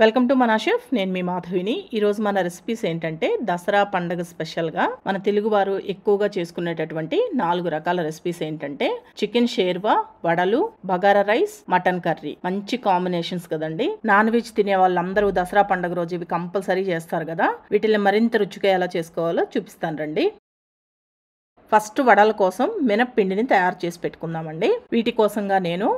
welcome to మన chef నేను మీ మాధవిని ఈరోజు మన రెసిపీస్ ఏంటంటే దసరా పండగ స్పెషల్గా మన తెలుగువారు ఎక్కువగా చేసుకునేటటువంటి నాలుగు రకాల రెసిపీస్ ఏంటంటే చికెన్ షేర్వా వడలు బగారా రైస్ మటన్ కర్రీ మంచి కాంబినేషన్స్ కదండి నాన్ వెజ్ తినే వాళ్ళందరూ దసరా పండగ రోజు ఇవి కంపల్సరీ చేస్తారు కదా వీటిని మరింత రుచిగా ఎలా చేసుకోవాలో చూపిస్తాను రండి ఫస్ట్ వడల కోసం మినప్పిండిని తయారు చేసి పెట్టుకుందామండి వీటి కోసంగా నేను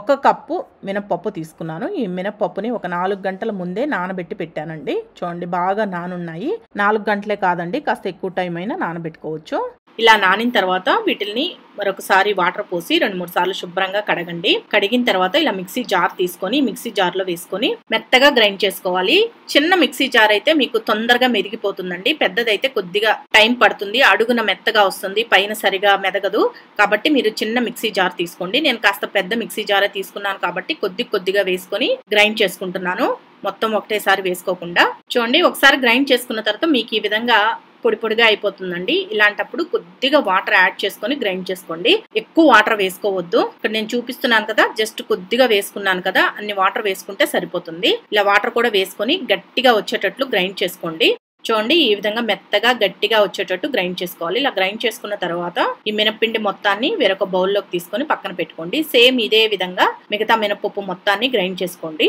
ఒక కప్పు మినప్పప్పు తీసుకున్నాను ఈ మినప్పప్పుని ఒక నాలుగు గంటల ముందే నానబెట్టి పెట్టానండి చూడండి బాగా నానున్నాయి నాలుగు గంటలే కాదండి కాస్త ఎక్కువ టైం అయినా నానబెట్టుకోవచ్చు ఇలా నానిన తర్వాత వీటిని మరొకసారి వాటర్ పోసి రెండు మూడు సార్లు శుభ్రంగా కడగండి కడిగిన తర్వాత ఇలా మిక్సీ జార్ తీసుకొని మిక్సీ జార్లో వేసుకొని మెత్తగా గ్రైండ్ చేసుకోవాలి చిన్న మిక్సీ జార్ అయితే మీకు తొందరగా మెదిగిపోతుందండి పెద్దదైతే కొద్దిగా టైం పడుతుంది అడుగున మెత్తగా వస్తుంది పైన సరిగా మెదగదు కాబట్టి మీరు చిన్న మిక్సీ జార్ తీసుకోండి నేను కాస్త పెద్ద మిక్సీ జారే తీసుకున్నాను కాబట్టి కొద్ది కొద్దిగా వేసుకొని గ్రైండ్ చేసుకుంటున్నాను మొత్తం ఒకటేసారి వేసుకోకుండా చూడండి ఒకసారి గ్రైండ్ చేసుకున్న తర్వాత మీకు ఈ విధంగా పొడి పొడిగా అయిపోతుందండి ఇలాంటప్పుడు కొద్దిగా వాటర్ యాడ్ చేసుకొని గ్రైండ్ చేసుకోండి ఎక్కువ వాటర్ వేసుకోవద్దు ఇక్కడ నేను చూపిస్తున్నాను కదా జస్ట్ కొద్దిగా వేసుకున్నాను కదా అన్ని వాటర్ వేసుకుంటే సరిపోతుంది ఇలా వాటర్ కూడా వేసుకొని గట్టిగా వచ్చేటట్లు గ్రైండ్ చేసుకోండి చూడండి ఈ విధంగా మెత్తగా గట్టిగా వచ్చేటట్టు గ్రైండ్ చేసుకోవాలి ఇలా గ్రైండ్ చేసుకున్న తర్వాత ఈ మినప్పిండి మొత్తాన్ని వేరొక బౌల్లోకి తీసుకొని పక్కన పెట్టుకోండి సేమ్ ఇదే విధంగా మిగతా మినపప్పు మొత్తాన్ని గ్రైండ్ చేసుకోండి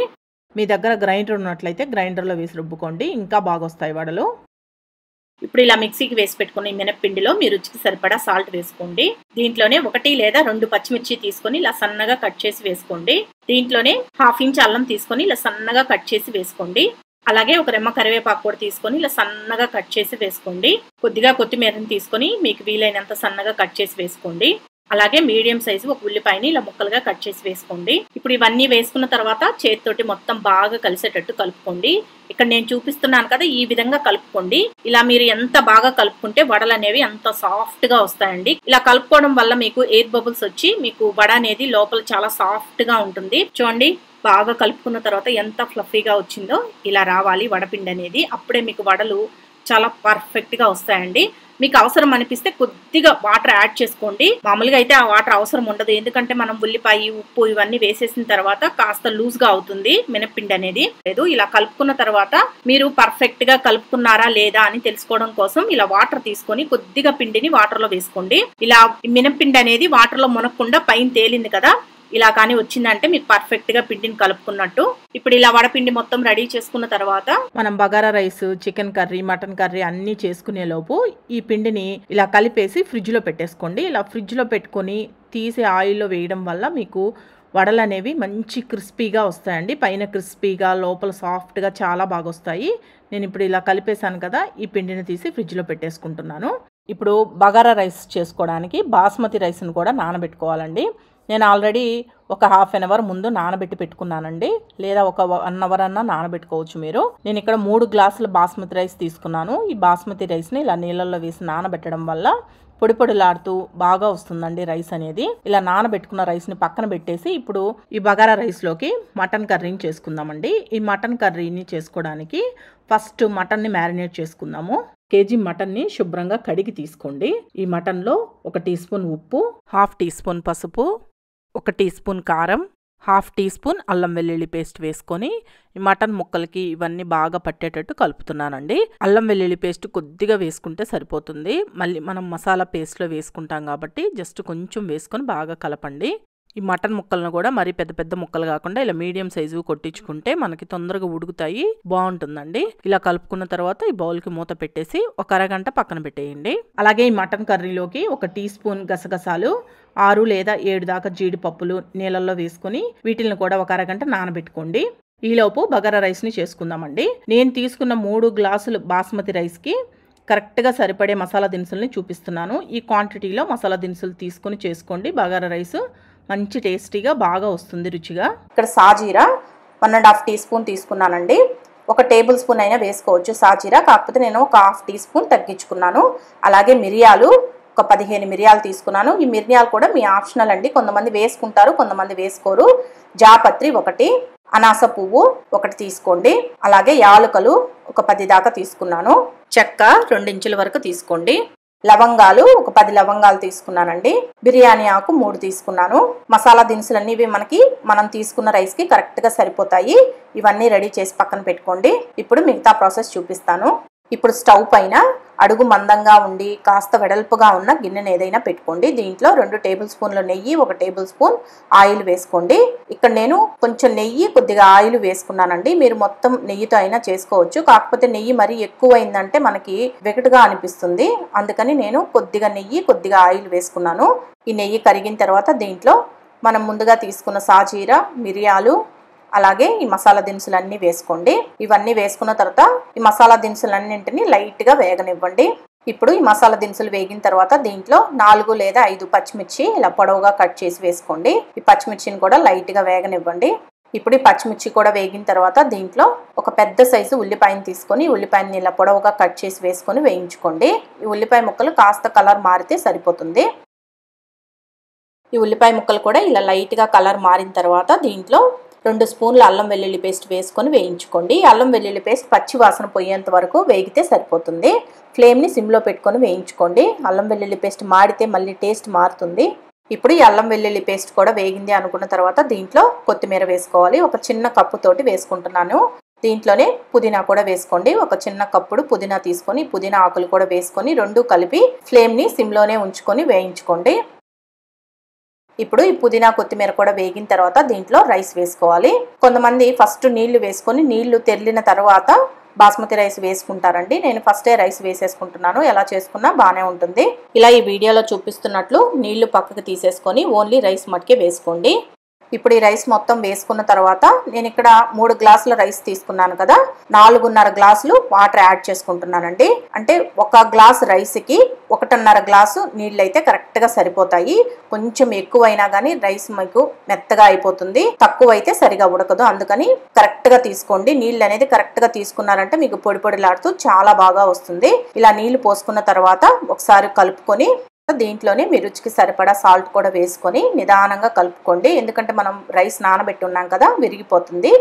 మీ దగ్గర గ్రైండర్ ఉన్నట్లయితే గ్రైండర్లో వేసి రుబ్బుకోండి ఇంకా బాగా వస్తాయి వడలు ఇప్పుడు ఇలా మిక్సీకి వేసి పెట్టుకున్న ఈ మినప్పిండిలో మీ రుచికి సరిపడా సాల్ట్ వేసుకోండి దీంట్లోనే ఒకటి లేదా రెండు పచ్చిమిర్చి తీసుకొని ఇలా సన్నగా కట్ చేసి వేసుకోండి దీంట్లోనే హాఫ్ ఇంచ్ అల్లం తీసుకొని ఇలా సన్నగా కట్ చేసి వేసుకోండి అలాగే ఒక రెమ్మ కరివేపాకు కూడా తీసుకొని ఇలా సన్నగా కట్ చేసి వేసుకోండి కొద్దిగా కొత్తిమీరని తీసుకొని మీకు వీలైనంత సన్నగా కట్ చేసి వేసుకోండి అలాగే మీడియం సైజు ఒక ఉల్లిపాయని ఇలా ముక్కలుగా కట్ చేసి వేసుకోండి ఇప్పుడు ఇవన్నీ వేసుకున్న తర్వాత చేతితోటి మొత్తం బాగా కలిసేటట్టు కలుపుకోండి ఇక్కడ నేను చూపిస్తున్నాను కదా ఈ విధంగా కలుపుకోండి ఇలా మీరు ఎంత బాగా కలుపుకుంటే వడలు అనేవి ఎంత సాఫ్ట్ గా వస్తాయండి ఇలా కలుపుకోవడం వల్ల మీకు ఎయిర్ బబుల్స్ వచ్చి మీకు వడ అనేది లోపల చాలా సాఫ్ట్ గా ఉంటుంది చూడండి బాగా కలుపుకున్న తర్వాత ఎంత ఫ్లఫీగా వచ్చిందో ఇలా రావాలి వడపిండి అనేది అప్పుడే మీకు వడలు చాలా పర్ఫెక్ట్గా వస్తాయండి మీకు అవసరం అనిపిస్తే కొద్దిగా వాటర్ యాడ్ చేసుకోండి మామూలుగా అయితే ఆ వాటర్ అవసరం ఉండదు ఎందుకంటే మనం ఉల్లిపాయ ఉప్పు ఇవన్నీ వేసేసిన తర్వాత కాస్త లూజ్గా అవుతుంది మినప్పిండి అనేది లేదు ఇలా కలుపుకున్న తర్వాత మీరు పర్ఫెక్ట్గా కలుపుకున్నారా లేదా అని తెలుసుకోవడం కోసం ఇలా వాటర్ తీసుకొని కొద్దిగా పిండిని వాటర్లో వేసుకోండి ఇలా మినప్పిండి అనేది వాటర్లో మునక్కుండా పైన తేలింది కదా ఇలా కానీ వచ్చిందంటే మీకు పర్ఫెక్ట్గా పిండిని కలుపుకున్నట్టు ఇప్పుడు ఇలా వడపిండి మొత్తం రెడీ చేసుకున్న తర్వాత మనం bagara rice chicken curry mutton curry అన్నీ చేసుకునే లోపు ఈ పిండిని ఇలా కలిపేసి ఫ్రిడ్జ్లో పెట్టేసుకోండి ఇలా ఫ్రిడ్జ్లో పెట్టుకొని తీసి ఆయిల్లో వేయడం వల్ల మీకు వడలు అనేవి మంచి క్రిస్పీగా వస్తాయండి పైన క్రిస్పీగా లోపల సాఫ్ట్గా చాలా బాగా వస్తాయి నేను ఇప్పుడు ఇలా కలిపేశాను కదా ఈ పిండిని తీసి ఫ్రిడ్జ్లో పెట్టేసుకుంటున్నాను ఇప్పుడు బగారా రైస్ చేసుకోవడానికి బాస్మతి రైస్ను కూడా నానబెట్టుకోవాలండి నేను ఆల్రెడీ ఒక హాఫ్ అన్ అవర్ ముందు నానబెట్టి పెట్టుకున్నానండి లేదా ఒక వన్ అవర్ అన్నా నానబెట్టుకోవచ్చు మీరు నేను ఇక్కడ మూడు గ్లాసుల బాస్మతి రైస్ తీసుకున్నాను ఈ బాస్మతి రైస్ని ఇలా నీళ్ళల్లో వేసి నానబెట్టడం వల్ల పొడి పొడిలాడుతూ బాగా వస్తుందండి రైస్ అనేది ఇలా నానబెట్టుకున్న రైస్ని పక్కన పెట్టేసి ఇప్పుడు ఈ బగారా రైస్లోకి మటన్ కర్రీని చేసుకుందామండి ఈ మటన్ కర్రీని చేసుకోవడానికి ఫస్ట్ మటన్ని మ్యారినేట్ చేసుకుందాము కేజీ మటన్ని శుభ్రంగా కడిగి తీసుకోండి ఈ మటన్లో ఒక టీ స్పూన్ ఉప్పు హాఫ్ టీ స్పూన్ పసుపు ఒక టీ స్పూన్ కారం హాఫ్ టీ స్పూన్ అల్లం వెల్లుల్లి పేస్ట్ వేసుకొని మటన్ ముక్కలకి ఇవన్నీ బాగా పట్టేటట్టు కలుపుతున్నానండి అల్లం వెల్లుల్లి పేస్ట్ కొద్దిగా వేసుకుంటే సరిపోతుంది మళ్ళీ మనం మసాలా పేస్ట్లో వేసుకుంటాం కాబట్టి జస్ట్ కొంచెం వేసుకొని బాగా కలపండి ఈ మటన్ ముక్కలను కూడా మరీ పెద్ద పెద్ద ముక్కలు కాకుండా ఇలా మీడియం సైజు కొట్టించుకుంటే మనకి తొందరగా ఉడుకుతాయి బాగుంటుందండి ఇలా కలుపుకున్న తర్వాత ఈ బౌల్కి మూత పెట్టేసి ఒక అరగంట పక్కన పెట్టేయండి అలాగే ఈ మటన్ కర్రీలోకి ఒక టీ స్పూన్ గసగసాలు ఆరు లేదా ఏడు దాకా జీడిపప్పులు నీళ్ళల్లో వేసుకుని వీటిని కూడా ఒక అరగంట నానబెట్టుకోండి ఈలోపు బగారా రైస్ని చేసుకుందామండి నేను తీసుకున్న మూడు గ్లాసులు బాస్మతి రైస్కి కరెక్ట్గా సరిపడే మసాలా దినుసుల్ని చూపిస్తున్నాను ఈ క్వాంటిటీలో మసాలా దినుసులు తీసుకుని చేసుకోండి బగారా రైస్ మంచి టేస్టీగా బాగా వస్తుంది రుచిగా ఇక్కడ సాజీరా one and half teaspoon తీసుకున్నానండి ఒక టేబుల్ స్పూన్ అయినా వేసుకోవచ్చు సాజీరా కాకపోతే నేను ఒక హాఫ్ టీ స్పూన్ తగ్గించుకున్నాను అలాగే మిరియాలు ఒక పదిహేను మిరియాలు తీసుకున్నాను ఈ మిరియాలు కూడా మీ ఆప్షనల్ అండి కొంతమంది వేసుకుంటారు కొంతమంది వేసుకోరు జాపత్రి ఒకటి అనాస పువ్వు ఒకటి తీసుకోండి అలాగే యాలకలు ఒక పది దాకా తీసుకున్నాను చెక్క రెండించుల వరకు తీసుకోండి లవంగాలు ఒక పది లవంగాలు తీసుకున్నానండి బిర్యానీ ఆకు మూడు తీసుకున్నాను మసాలా దినుసులు అన్నివి మనకి మనం తీసుకున్న రైస్కి కరెక్ట్గా సరిపోతాయి ఇవన్నీ రెడీ చేసి పక్కన పెట్టుకోండి ఇప్పుడు మిగతా ప్రాసెస్ చూపిస్తాను ఇప్పుడు స్టవ్ పైన అడుగు మందంగా ఉండి కాస్త వెడల్పుగా ఉన్న గిన్నెను ఏదైనా పెట్టుకోండి దీంట్లో రెండు టేబుల్ స్పూన్ల నెయ్యి ఒక టేబుల్ స్పూన్ ఆయిల్ వేసుకోండి ఇక్కడ నేను కొంచెం నెయ్యి కొద్దిగా ఆయిల్ వేసుకున్నానండి మీరు మొత్తం నెయ్యితో అయినా చేసుకోవచ్చు కాకపోతే నెయ్యి మరీ ఎక్కువైందంటే మనకి వెకటుగా అనిపిస్తుంది అందుకని నేను కొద్దిగా నెయ్యి కొద్దిగా ఆయిల్ వేసుకున్నాను ఈ నెయ్యి కరిగిన తర్వాత దీంట్లో మనం ముందుగా తీసుకున్న సాజీర మిరియాలు అలాగే ఈ మసాలా దినుసులన్నీ వేసుకోండి ఇవన్నీ వేసుకున్న తర్వాత ఈ మసాలా దినుసులన్నింటినీ లైట్గా వేగనివ్వండి ఇప్పుడు ఈ మసాలా దినుసులు వేగిన తర్వాత దీంట్లో నాలుగు లేదా ఐదు పచ్చిమిర్చి ఇలా పొడవుగా కట్ చేసి వేసుకోండి ఈ పచ్చిమిర్చిని కూడా లైట్గా వేగనివ్వండి ఇప్పుడు ఈ పచ్చిమిర్చి కూడా వేగిన తర్వాత దీంట్లో ఒక పెద్ద సైజు ఉల్లిపాయను తీసుకొని ఉల్లిపాయని ఇలా పొడవుగా కట్ చేసి వేసుకొని వేయించుకోండి ఈ ఉల్లిపాయ ముక్కలు కాస్త కలర్ మారితే సరిపోతుంది ఈ ఉల్లిపాయ ముక్కలు కూడా ఇలా లైట్గా కలర్ మారిన తర్వాత దీంట్లో రెండు స్పూన్లు అల్లం వెల్లుల్లి పేస్ట్ వేసుకొని వేయించుకోండి అల్లం వెల్లుల్లి పేస్ట్ పచ్చి వాసన పోయేంత వరకు వేగితే సరిపోతుంది ఫ్లేమ్ని సిమ్లో పెట్టుకొని వేయించుకోండి అల్లం వెల్లుల్లి పేస్ట్ మాడితే మళ్ళీ టేస్ట్ మారుతుంది ఇప్పుడు ఈ అల్లం వెల్లుల్లి పేస్ట్ కూడా వేగింది అనుకున్న తర్వాత దీంట్లో కొత్తిమీర వేసుకోవాలి ఒక చిన్న కప్పు తోటి వేసుకుంటున్నాను దీంట్లోనే పుదీనా కూడా వేసుకోండి ఒక చిన్న కప్పుడు పుదీనా తీసుకొని పుదీనా ఆకులు కూడా వేసుకొని రెండు కలిపి ఫ్లేమ్ని సిమ్లోనే ఉంచుకొని వేయించుకోండి ఇప్పుడు ఈ పుదీనా కొత్తిమీర కూడా వేగిన తర్వాత దీంట్లో రైస్ వేసుకోవాలి కొంతమంది ఫస్ట్ నీళ్లు వేసుకొని నీళ్లు తెరిలిన తర్వాత బాస్మతి రైస్ వేసుకుంటారండి నేను ఫస్టే రైస్ వేసేసుకుంటున్నాను ఎలా చేసుకున్నా బాగానే ఉంటుంది ఇలా ఈ వీడియోలో చూపిస్తున్నట్లు నీళ్లు పక్కకు తీసేసుకొని ఓన్లీ రైస్ మట్కే వేసుకోండి ఇప్పుడు ఈ రైస్ మొత్తం వేసుకున్న తర్వాత నేను ఇక్కడ మూడు గ్లాసుల రైస్ తీసుకున్నాను కదా నాలుగున్నర గ్లాసులు వాటర్ యాడ్ చేసుకుంటున్నానండి అంటే ఒక గ్లాస్ రైస్కి ఒకటిన్నర గ్లాసు నీళ్ళు అయితే కరెక్ట్గా సరిపోతాయి కొంచెం ఎక్కువైనా కానీ రైస్ మీకు మెత్తగా అయిపోతుంది తక్కువ అయితే సరిగా ఉడకదు అందుకని కరెక్ట్గా తీసుకోండి నీళ్ళు అనేది కరెక్ట్గా తీసుకున్నారంటే మీకు పొడి పొడిలాడుతూ చాలా బాగా వస్తుంది ఇలా నీళ్లు పోసుకున్న తర్వాత ఒకసారి కలుపుకొని దీంట్లోనే మీ రుచికి సరిపడా సాల్ట్ కూడా వేసుకొని నిదానంగా కలుపుకోండి ఎందుకంటే మనం రైస్ నానబెట్టున్నాం కదా విరిగిపోతుంది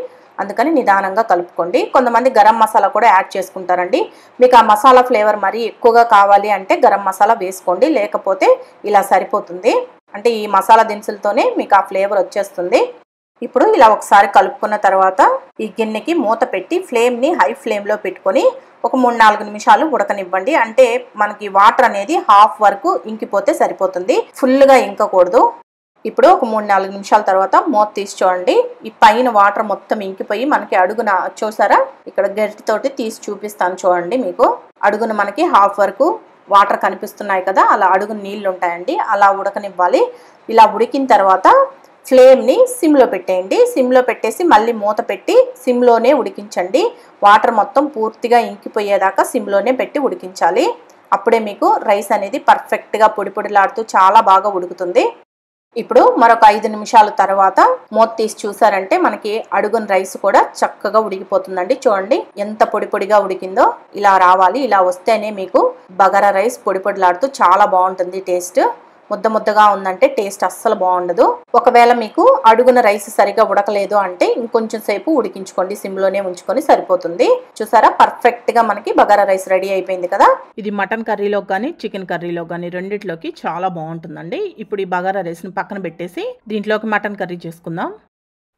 అందుకని నిదానంగా కలుపుకోండి కొంతమంది గరం మసాలా కూడా యాడ్ చేసుకుంటారండి మీకు ఆ మసాలా ఫ్లేవర్ మరీ ఎక్కువగా కావాలి అంటే గరం మసాలా వేసుకోండి లేకపోతే ఇలా సరిపోతుంది అంటే ఈ మసాలా దినుసులతోనే మీకు ఆ ఫ్లేవర్ వచ్చేస్తుంది ఇప్పుడు ఇలా ఒకసారి కలుపుకున్న తర్వాత ఈ గిన్నెకి మూత పెట్టి ఫ్లేమ్ని హై ఫ్లేమ్లో పెట్టుకొని ఒక మూడు నాలుగు నిమిషాలు ఉడకనివ్వండి అంటే మనకి వాటర్ అనేది హాఫ్ వరకు ఇంకిపోతే సరిపోతుంది ఫుల్గా ఇంకకూడదు ఇప్పుడు ఒక మూడు నాలుగు నిమిషాల తర్వాత మూత తీసి చూడండి ఈ పైన వాటర్ మొత్తం ఇంకిపోయి మనకి అడుగున చూసారా ఇక్కడ గరిటితోటి తీసి చూపిస్తాను చూడండి మీకు అడుగున మనకి హాఫ్ వరకు వాటర్ కనిపిస్తున్నాయి కదా అలా అడుగు నీళ్ళు ఉంటాయండి అలా ఉడకనివ్వాలి ఇలా ఉడికిన తర్వాత ఫ్లేమ్ని సిమ్లో పెట్టేయండి సిమ్లో పెట్టేసి మళ్ళీ మూత పెట్టి సిమ్లోనే ఉడికించండి వాటర్ మొత్తం పూర్తిగా ఇంకిపోయేదాకా సిమ్లోనే పెట్టి ఉడికించాలి అప్పుడే మీకు రైస్ అనేది పర్ఫెక్ట్గా పొడి పొడిలాడుతూ చాలా బాగా ఉడుకుతుంది ఇప్పుడు మరొక ఐదు నిమిషాల తర్వాత మూత తీసి చూసారంటే మనకి అడుగున రైస్ కూడా చక్కగా ఉడికిపోతుందండి చూడండి ఎంత పొడి పొడిగా ఉడికిందో ఇలా రావాలి ఇలా వస్తేనే మీకు బగారా రైస్ పొడి పొడిలాడుతూ చాలా బాగుంటుంది టేస్ట్ ముద్ద ముద్దగా ఉందంటే టేస్ట్ అస్సలు బాగుండదు ఒకవేళ మీకు అడుగున రైస్ సరిగా ఉడకలేదు అంటే ఇంకొంచెం సేపు ఉడికించుకోండి సిమ్లోనే ఉంచుకొని సరిపోతుంది చూసారా పర్ఫెక్ట్గా మనకి బగారా రైస్ రెడీ అయిపోయింది కదా ఇది మటన్ కర్రీలో కానీ చికెన్ కర్రీలో కానీ రెండిట్లోకి చాలా బాగుంటుందండి ఇప్పుడు ఈ బగారా రైస్ని పక్కన పెట్టేసి దీంట్లోకి మటన్ కర్రీ చేసుకుందాం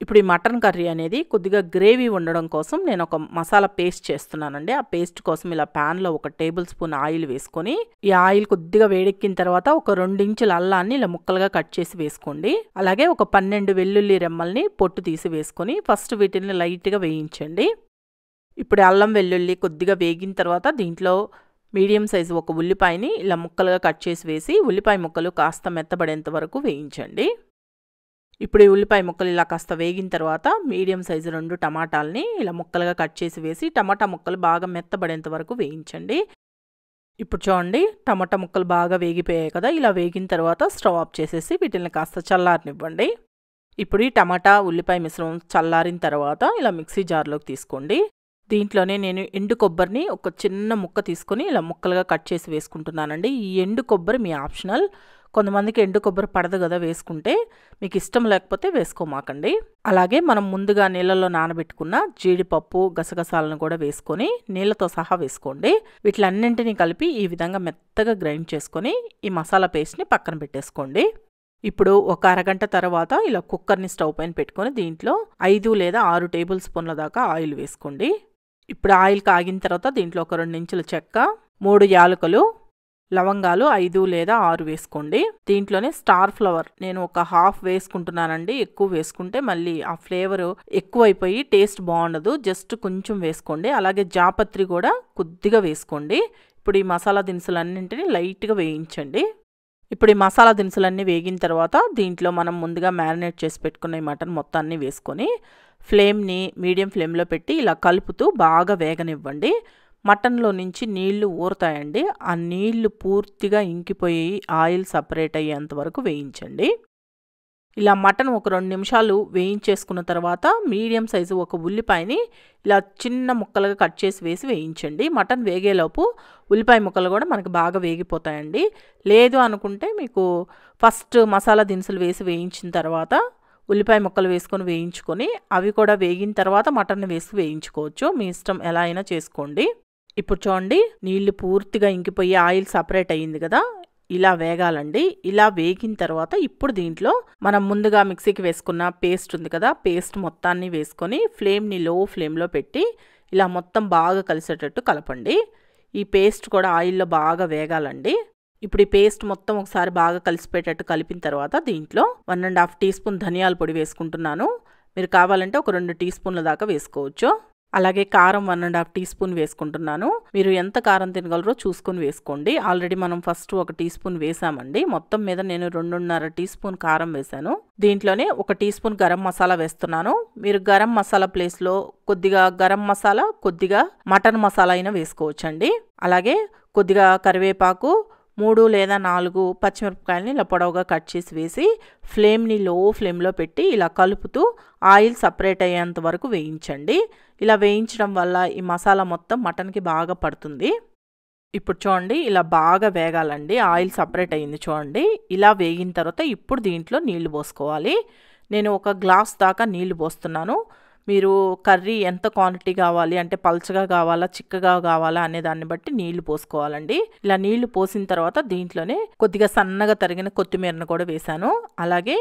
ఇప్పుడు ఈ మటన్ కర్రీ అనేది కొద్దిగా గ్రేవీ ఉండడం కోసం నేను ఒక మసాలా పేస్ట్ చేస్తున్నానండి ఆ పేస్ట్ కోసం ఇలా ప్యాన్లో ఒక టేబుల్ స్పూన్ ఆయిల్ వేసుకొని ఈ ఆయిల్ కొద్దిగా వేడెక్కిన తర్వాత ఒక ఇంచుల అల్లాన్ని ఇలా ముక్కలుగా కట్ చేసి వేసుకోండి అలాగే ఒక పన్నెండు వెల్లుల్లి రెమ్మల్ని పొట్టు తీసి వేసుకొని ఫస్ట్ వీటిని లైట్గా వేయించండి ఇప్పుడు అల్లం వెల్లుల్లి కొద్దిగా వేగిన తర్వాత దీంట్లో మీడియం సైజు ఒక ఉల్లిపాయని ఇలా ముక్కలుగా కట్ చేసి వేసి ఉల్లిపాయ ముక్కలు కాస్త మెత్తబడేంత వరకు వేయించండి ఇప్పుడు ఈ ఉల్లిపాయ ముక్కలు ఇలా కాస్త వేగిన తర్వాత మీడియం సైజు రెండు టమాటాలని ఇలా ముక్కలుగా కట్ చేసి వేసి టమాటా ముక్కలు బాగా మెత్తబడేంత వరకు వేయించండి ఇప్పుడు చూడండి టమాటా ముక్కలు బాగా వేగిపోయాయి కదా ఇలా వేగిన తర్వాత స్టవ్ ఆఫ్ చేసేసి వీటిని కాస్త చల్లారనివ్వండి ఇప్పుడు ఈ టమాటా ఉల్లిపాయ మిశ్రమం చల్లారిన తర్వాత ఇలా మిక్సీ జార్లోకి తీసుకోండి దీంట్లోనే నేను ఎండు కొబ్బరిని ఒక చిన్న ముక్క తీసుకొని ఇలా ముక్కలుగా కట్ చేసి వేసుకుంటున్నానండి ఈ ఎండు కొబ్బరి మీ ఆప్షనల్ కొంతమందికి ఎండు కొబ్బరి పడదు కదా వేసుకుంటే మీకు ఇష్టం లేకపోతే వేసుకోమాకండి అలాగే మనం ముందుగా నీళ్ళలో నానబెట్టుకున్న జీడిపప్పు గసగసాలను కూడా వేసుకొని నీళ్ళతో సహా వేసుకోండి వీటిలన్నింటినీ కలిపి ఈ విధంగా మెత్తగా గ్రైండ్ చేసుకొని ఈ మసాలా పేస్ట్ని పక్కన పెట్టేసుకోండి ఇప్పుడు ఒక అరగంట తర్వాత ఇలా కుక్కర్ని స్టవ్ పైన పెట్టుకొని దీంట్లో ఐదు లేదా ఆరు టేబుల్ స్పూన్ల దాకా ఆయిల్ వేసుకోండి ఇప్పుడు ఆయిల్ కాగిన తర్వాత దీంట్లో ఒక రెండు ఇంచుల చెక్క మూడు యాలకులు లవంగాలు ఐదు లేదా ఆరు వేసుకోండి దీంట్లోనే స్టార్ ఫ్లవర్ నేను ఒక హాఫ్ వేసుకుంటున్నానండి ఎక్కువ వేసుకుంటే మళ్ళీ ఆ ఫ్లేవర్ ఎక్కువైపోయి టేస్ట్ బాగుండదు జస్ట్ కొంచెం వేసుకోండి అలాగే జాపత్రి కూడా కొద్దిగా వేసుకోండి ఇప్పుడు ఈ మసాలా దినుసులన్నింటినీ లైట్గా వేయించండి ఇప్పుడు ఈ మసాలా దినుసులన్నీ వేగిన తర్వాత దీంట్లో మనం ముందుగా మ్యారినేట్ చేసి పెట్టుకున్న ఈ మటన్ మొత్తాన్ని వేసుకొని ఫ్లేమ్ని మీడియం ఫ్లేమ్లో పెట్టి ఇలా కలుపుతూ బాగా వేగనివ్వండి మటన్లో నుంచి నీళ్లు ఊరుతాయండి ఆ నీళ్లు పూర్తిగా ఇంకిపోయి ఆయిల్ సపరేట్ అయ్యేంత వరకు వేయించండి ఇలా మటన్ ఒక రెండు నిమిషాలు వేయించేసుకున్న తర్వాత మీడియం సైజు ఒక ఉల్లిపాయని ఇలా చిన్న ముక్కలుగా కట్ చేసి వేసి వేయించండి మటన్ వేగేలోపు ఉల్లిపాయ ముక్కలు కూడా మనకు బాగా వేగిపోతాయండి లేదు అనుకుంటే మీకు ఫస్ట్ మసాలా దినుసులు వేసి వేయించిన తర్వాత ఉల్లిపాయ ముక్కలు వేసుకొని వేయించుకొని అవి కూడా వేగిన తర్వాత మటన్ వేసి వేయించుకోవచ్చు మీ ఇష్టం ఎలా అయినా చేసుకోండి ఇప్పుడు చూడండి నీళ్లు పూర్తిగా ఇంకిపోయి ఆయిల్ సపరేట్ అయ్యింది కదా ఇలా వేగాలండి ఇలా వేగిన తర్వాత ఇప్పుడు దీంట్లో మనం ముందుగా మిక్సీకి వేసుకున్న పేస్ట్ ఉంది కదా పేస్ట్ మొత్తాన్ని వేసుకొని ఫ్లేమ్ని లో ఫ్లేమ్లో పెట్టి ఇలా మొత్తం బాగా కలిసేటట్టు కలపండి ఈ పేస్ట్ కూడా ఆయిల్లో బాగా వేగాలండి ఇప్పుడు ఈ పేస్ట్ మొత్తం ఒకసారి బాగా కలిసిపోయేటట్టు కలిపిన తర్వాత దీంట్లో one and half teaspoon ధనియాల పొడి వేసుకుంటున్నాను మీరు కావాలంటే ఒక రెండు టీ స్పూన్ల దాకా వేసుకోవచ్చు అలాగే కారం one and half teaspoon వేసుకుంటున్నాను మీరు ఎంత కారం తినగలరో చూసుకొని వేసుకోండి ఆల్రెడీ మనం ఫస్ట్ ఒక టీ స్పూన్ వేసామండి మొత్తం మీద నేను రెండున్నర టీ స్పూన్ కారం వేశాను దీంట్లోనే ఒక టీ స్పూన్ గరం మసాలా వేస్తున్నాను మీరు గరం మసాలా ప్లేస్లో కొద్దిగా గరం మసాలా కొద్దిగా మటన్ మసాలా అయినా వేసుకోవచ్చండి అలాగే కొద్దిగా కరివేపాకు మూడు లేదా నాలుగు పచ్చిమిరపకాయలని ఇలా పొడవుగా కట్ చేసి వేసి ఫ్లేమ్ని లో ఫ్లేమ్లో పెట్టి ఇలా కలుపుతూ ఆయిల్ సపరేట్ అయ్యేంత వరకు వేయించండి ఇలా వేయించడం వల్ల ఈ మసాలా మొత్తం మటన్కి బాగా పడుతుంది ఇప్పుడు చూడండి ఇలా బాగా వేగాలండి ఆయిల్ సపరేట్ అయింది చూడండి ఇలా వేగిన తర్వాత ఇప్పుడు దీంట్లో నీళ్లు పోసుకోవాలి నేను ఒక గ్లాస్ దాకా నీళ్లు పోస్తున్నాను మీరు కర్రీ ఎంత క్వాంటిటీ కావాలి అంటే పల్చగా కావాలా చిక్కగా కావాలా అనే దాన్ని బట్టి నీళ్లు పోసుకోవాలండి ఇలా నీళ్లు పోసిన తర్వాత దీంట్లోనే కొద్దిగా సన్నగా తరిగిన కొత్తిమీరను కూడా వేశాను అలాగే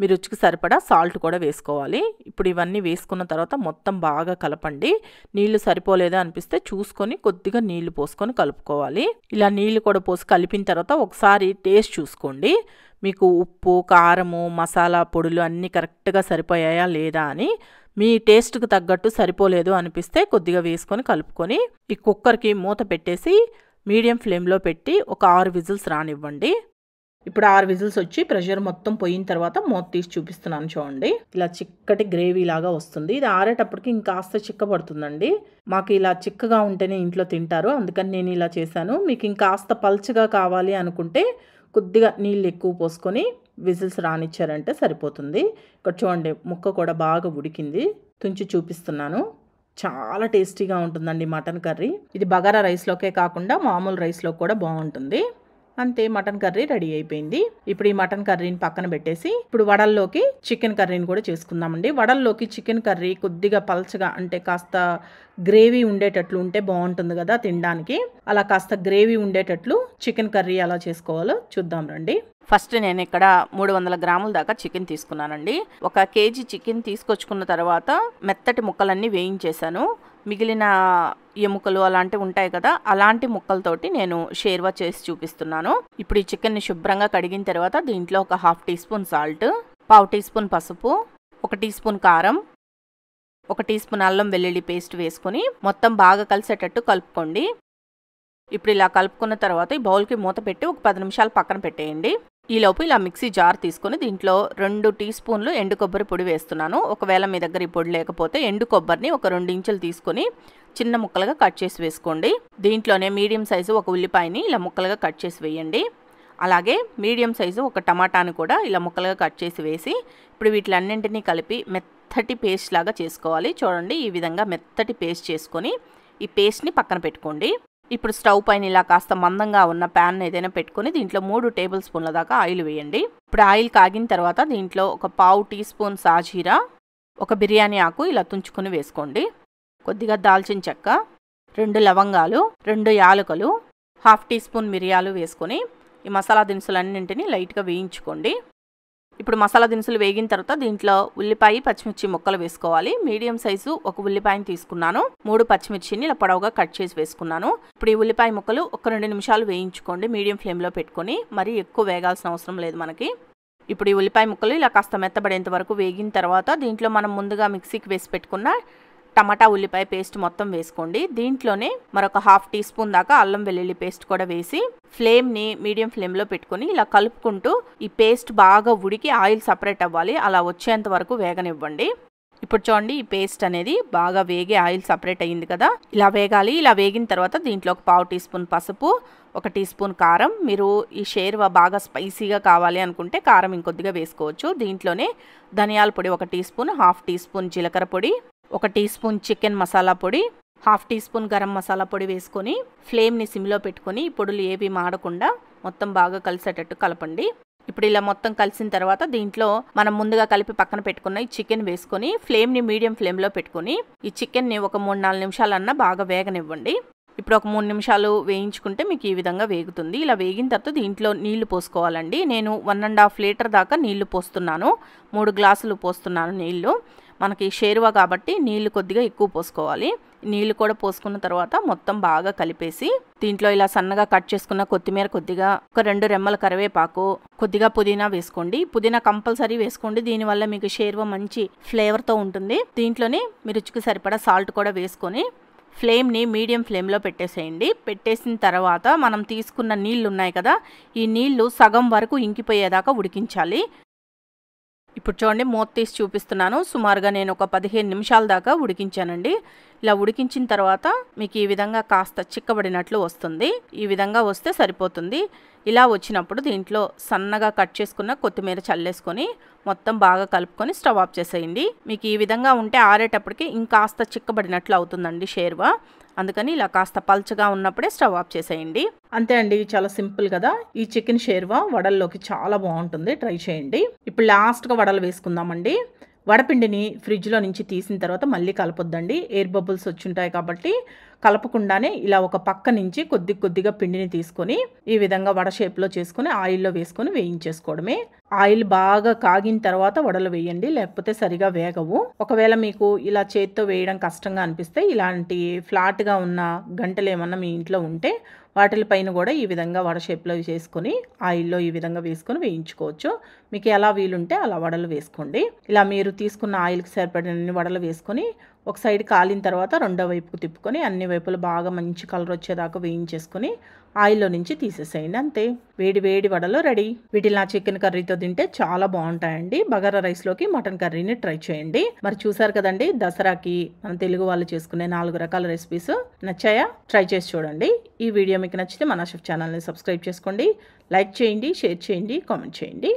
మీ రుచికి సరిపడా సాల్ట్ కూడా వేసుకోవాలి ఇప్పుడు ఇవన్నీ వేసుకున్న తర్వాత మొత్తం బాగా కలపండి నీళ్లు సరిపోలేదా అనిపిస్తే చూసుకొని కొద్దిగా నీళ్లు పోసుకొని కలుపుకోవాలి ఇలా నీళ్లు కూడా పోసి కలిపిన తర్వాత ఒకసారి టేస్ట్ చూసుకోండి మీకు ఉప్పు కారము మసాలా పొడులు అన్నీ కరెక్ట్గా సరిపోయాయా లేదా అని మీ టేస్ట్కి తగ్గట్టు సరిపోలేదు అనిపిస్తే కొద్దిగా వేసుకొని కలుపుకొని ఈ కుక్కర్కి మూత పెట్టేసి మీడియం ఫ్లేమ్లో పెట్టి ఒక ఆరు విజిల్స్ రానివ్వండి ఇప్పుడు ఆరు విజిల్స్ వచ్చి ప్రెషర్ మొత్తం పోయిన తర్వాత మూత తీసి చూపిస్తున్నాను చూడండి ఇలా చిక్కటి గ్రేవీ లాగా వస్తుంది ఇది ఆరేటప్పటికి ఇంకాస్త చిక్క పడుతుందండి మాకు ఇలా చిక్కగా ఉంటేనే ఇంట్లో తింటారు అందుకని నేను ఇలా చేశాను మీకు ఇంకాస్త పల్చగా కావాలి అనుకుంటే కొద్దిగా నీళ్ళు ఎక్కువ పోసుకొని విజిల్స్ రానిచ్చారంటే సరిపోతుంది ఇక్కడ చూడండి ముక్క కూడా బాగా ఉడికింది తుంచి చూపిస్తున్నాను చాలా టేస్టీగా ఉంటుందండి మటన్ కర్రీ ఇది బగారా రైస్లోకే కాకుండా మామూలు రైస్లో కూడా బాగుంటుంది అంతే మటన్ కర్రీ రెడీ అయిపోయింది ఇప్పుడు ఈ మటన్ కర్రీని పక్కన పెట్టేసి ఇప్పుడు వడల్లోకి చికెన్ కర్రీని కూడా చేసుకుందామండి వడల్లోకి చికెన్ కర్రీ కొద్దిగా పలచగా అంటే కాస్త గ్రేవీ ఉండేటట్లు ఉంటే బాగుంటుంది కదా తినడానికి అలా కాస్త గ్రేవీ ఉండేటట్లు చికెన్ కర్రీ ఎలా చేసుకోవాలో చూద్దాం రండి ఫస్ట్ నేను ఇక్కడ మూడు వందల గ్రాముల దాకా చికెన్ తీసుకున్నానండి ఒక కేజీ చికెన్ తీసుకొచ్చుకున్న తర్వాత మెత్తటి ముక్కలన్నీ వేయించేశాను మిగిలిన ఎముకలు అలాంటివి ఉంటాయి కదా అలాంటి ముక్కలతోటి నేను షేర్వా చేసి చూపిస్తున్నాను ఇప్పుడు ఈ చికెన్ని శుభ్రంగా కడిగిన తర్వాత దీంట్లో ఒక హాఫ్ టీ స్పూన్ సాల్ట్ పావు టీ స్పూన్ పసుపు ఒక టీ స్పూన్ కారం ఒక టీ స్పూన్ అల్లం వెల్లుల్లి పేస్ట్ వేసుకొని మొత్తం బాగా కలిసేటట్టు కలుపుకోండి ఇప్పుడు ఇలా కలుపుకున్న తర్వాత ఈ బౌల్కి మూత పెట్టి ఒక పది నిమిషాలు పక్కన పెట్టేయండి ఈలోపు ఇలా మిక్సీ జార్ తీసుకొని దీంట్లో రెండు టీ స్పూన్లు ఎండు కొబ్బరి పొడి వేస్తున్నాను ఒకవేళ మీ దగ్గర ఈ పొడి లేకపోతే ఎండు కొబ్బరిని ఒక రెండు ఇంచులు తీసుకొని చిన్న ముక్కలుగా కట్ చేసి వేసుకోండి దీంట్లోనే మీడియం సైజు ఒక ఉల్లిపాయని ఇలా ముక్కలుగా కట్ చేసి వేయండి అలాగే మీడియం సైజు ఒక టమాటాను కూడా ఇలా ముక్కలుగా కట్ చేసి వేసి ఇప్పుడు వీటిలన్నింటినీ కలిపి మెత్తటి పేస్ట్ లాగా చేసుకోవాలి చూడండి ఈ విధంగా మెత్తటి పేస్ట్ చేసుకొని ఈ పేస్ట్ని పక్కన పెట్టుకోండి ఇప్పుడు స్టవ్ పైన ఇలా కాస్త మందంగా ఉన్న ప్యాన్ ఏదైనా పెట్టుకుని దీంట్లో మూడు టేబుల్ స్పూన్ల దాకా ఆయిల్ వేయండి ఇప్పుడు ఆయిల్ కాగిన తర్వాత దీంట్లో ఒక పావు టీ స్పూన్ సాజీరా ఒక బిర్యానీ ఆకు ఇలా తుంచుకొని వేసుకోండి కొద్దిగా దాల్చిన చెక్క రెండు లవంగాలు రెండు యాలకులు హాఫ్ టీ స్పూన్ మిరియాలు వేసుకొని ఈ మసాలా దినుసులన్నింటినీ లైట్గా వేయించుకోండి ఇప్పుడు మసాలా దినుసులు వేగిన తర్వాత దీంట్లో ఉల్లిపాయ పచ్చిమిర్చి ముక్కలు వేసుకోవాలి మీడియం సైజు ఒక ఉల్లిపాయని తీసుకున్నాను మూడు పచ్చిమిర్చిని ఇలా పొడవుగా కట్ చేసి వేసుకున్నాను ఇప్పుడు ఈ ఉల్లిపాయ ముక్కలు ఒక రెండు నిమిషాలు వేయించుకోండి మీడియం ఫ్లేమ్లో పెట్టుకొని మరీ ఎక్కువ వేగాల్సిన అవసరం లేదు మనకి ఇప్పుడు ఈ ఉల్లిపాయ ముక్కలు ఇలా కాస్త మెత్తబడేంత వరకు వేగిన తర్వాత దీంట్లో మనం ముందుగా మిక్సీకి వేసి పెట్టుకున్న టమాటా ఉల్లిపాయ పేస్ట్ మొత్తం వేసుకోండి దీంట్లోనే మరొక హాఫ్ టీ స్పూన్ దాకా అల్లం వెల్లుల్లి పేస్ట్ కూడా వేసి ఫ్లేమ్ని మీడియం ఫ్లేమ్లో పెట్టుకుని ఇలా కలుపుకుంటూ ఈ పేస్ట్ బాగా ఉడికి ఆయిల్ సపరేట్ అవ్వాలి అలా వచ్చేంత వరకు వేగనివ్వండి ఇప్పుడు చూడండి ఈ పేస్ట్ అనేది బాగా వేగి ఆయిల్ సపరేట్ అయ్యింది కదా ఇలా వేగాలి ఇలా వేగిన తర్వాత దీంట్లో ఒక పావు టీ స్పూన్ పసుపు ఒక టీ స్పూన్ కారం మీరు ఈ షేర్వా బాగా స్పైసీగా కావాలి అనుకుంటే కారం ఇంకొద్దిగా వేసుకోవచ్చు దీంట్లోనే ధనియాల పొడి ఒక teaspoon half teaspoon జీలకర్ర పొడి ఒక టీ స్పూన్ చికెన్ మసాలా పొడి half teaspoon garam masala పొడి వేసుకొని ఫ్లేమ్ని సిమ్లో పెట్టుకొని పొడులు ఏవి మాడకుండా మొత్తం బాగా కలిసేటట్టు కలపండి ఇప్పుడు ఇలా మొత్తం కలిసిన తర్వాత దీంట్లో మనం ముందుగా కలిపి పక్కన పెట్టుకున్న ఈ చికెన్ వేసుకొని ఫ్లేమ్ని మీడియం ఫ్లేమ్లో పెట్టుకొని ఈ చికెన్ని ఒక మూడు నాలుగు నిమిషాలన్నా బాగా వేగనివ్వండి ఇప్పుడు ఒక మూడు నిమిషాలు వేయించుకుంటే మీకు ఈ విధంగా వేగుతుంది ఇలా వేగిన తర్వాత దీంట్లో నీళ్లు పోసుకోవాలండి నేను వన్ అండ్ హాఫ్ లీటర్ దాకా నీళ్లు పోస్తున్నాను మూడు గ్లాసులు పోస్తున్నాను నీళ్లు మనకి షేరువా కాబట్టి నీళ్లు కొద్దిగా ఎక్కువ పోసుకోవాలి నీళ్లు కూడా పోసుకున్న తర్వాత మొత్తం బాగా కలిపేసి దీంట్లో ఇలా సన్నగా కట్ చేసుకున్న కొత్తిమీర కొద్దిగా ఒక రెండు రెమ్మల కరివేపాకు కొద్దిగా పుదీనా వేసుకోండి పుదీనా కంపల్సరీ వేసుకోండి దీనివల్ల మీకు షేర్వ మంచి ఫ్లేవర్తో ఉంటుంది దీంట్లోనే మీ రుచికి సరిపడా సాల్ట్ కూడా వేసుకొని ఫ్లేమ్ని మీడియం ఫ్లేమ్లో పెట్టేసేయండి పెట్టేసిన తర్వాత మనం తీసుకున్న నీళ్ళు ఉన్నాయి కదా ఈ నీళ్లు సగం వరకు ఇంకిపోయేదాకా ఉడికించాలి ఇప్పుడు చూడండి మూత తీసి చూపిస్తున్నాను సుమారుగా నేను ఒక పదిహేను నిమిషాల దాకా ఉడికించానండి ఇలా ఉడికించిన తర్వాత మీకు ఈ విధంగా కాస్త చిక్కబడినట్లు వస్తుంది ఈ విధంగా వస్తే సరిపోతుంది ఇలా వచ్చినప్పుడు దీంట్లో సన్నగా కట్ చేసుకున్న కొత్తిమీర చల్లేసుకొని మొత్తం బాగా కలుపుకొని స్టవ్ ఆఫ్ చేసేయండి మీకు ఈ విధంగా ఉంటే ఆరేటప్పటికి ఇంకాస్త చిక్కబడినట్లు అవుతుందండి షేర్వా అందుకని ఇలా కాస్త పల్చగా ఉన్నప్పుడే స్టవ్ ఆఫ్ చేసేయండి అంతే అండి చాలా సింపుల్ కదా ఈ చికెన్ షేర్వా వడల్లోకి చాలా బాగుంటుంది ట్రై చేయండి ఇప్పుడు లాస్ట్గా వడలు వేసుకుందామండి వడపిండిని ఫ్రిడ్జ్లో నుంచి తీసిన తర్వాత మళ్ళీ కలపొద్దండి ఎయిర్ బబుల్స్ వచ్చి ఉంటాయి కాబట్టి కలపకుండానే ఇలా ఒక పక్క నుంచి కొద్ది కొద్దిగా పిండిని తీసుకొని ఈ విధంగా వడ షేప్లో చేసుకొని ఆయిల్లో వేసుకొని వేయించేసుకోవడమే ఆయిల్ బాగా కాగిన తర్వాత వడలు వేయండి లేకపోతే సరిగా వేగవు ఒకవేళ మీకు ఇలా చేతితో వేయడం కష్టంగా అనిపిస్తే ఇలాంటి ఫ్లాట్గా ఉన్న గంటలు ఏమన్నా మీ ఇంట్లో ఉంటే వాటిపైన కూడా ఈ విధంగా వడ షేప్లో చేసుకొని ఆయిల్లో ఈ విధంగా వేసుకొని వేయించుకోవచ్చు మీకు ఎలా వీలుంటే అలా వడలు వేసుకోండి ఇలా మీరు తీసుకున్న ఆయిల్కి సరిపడిన వడలు వేసుకొని ఒక సైడ్ కాలిన తర్వాత రెండో వైపుకు తిప్పుకొని అన్ని వైపులు బాగా మంచి కలర్ వచ్చేదాకా వేయించేసుకొని ఆయిల్లో నుంచి తీసేసేయండి అంతే వేడి వేడి వడలు రెడీ వీటిని చికెన్ కర్రీతో తింటే చాలా బాగుంటాయండి బగారా రైస్లోకి మటన్ కర్రీని ట్రై చేయండి మరి చూసారు కదండి దసరాకి మన తెలుగు వాళ్ళు చేసుకునే నాలుగు రకాల రెసిపీస్ నచ్చాయా ట్రై చేసి చూడండి ఈ వీడియో మీకు నచ్చితే మన షెఫ్ ఛానల్ని సబ్స్క్రైబ్ చేసుకోండి లైక్ చేయండి షేర్ చేయండి కామెంట్ చేయండి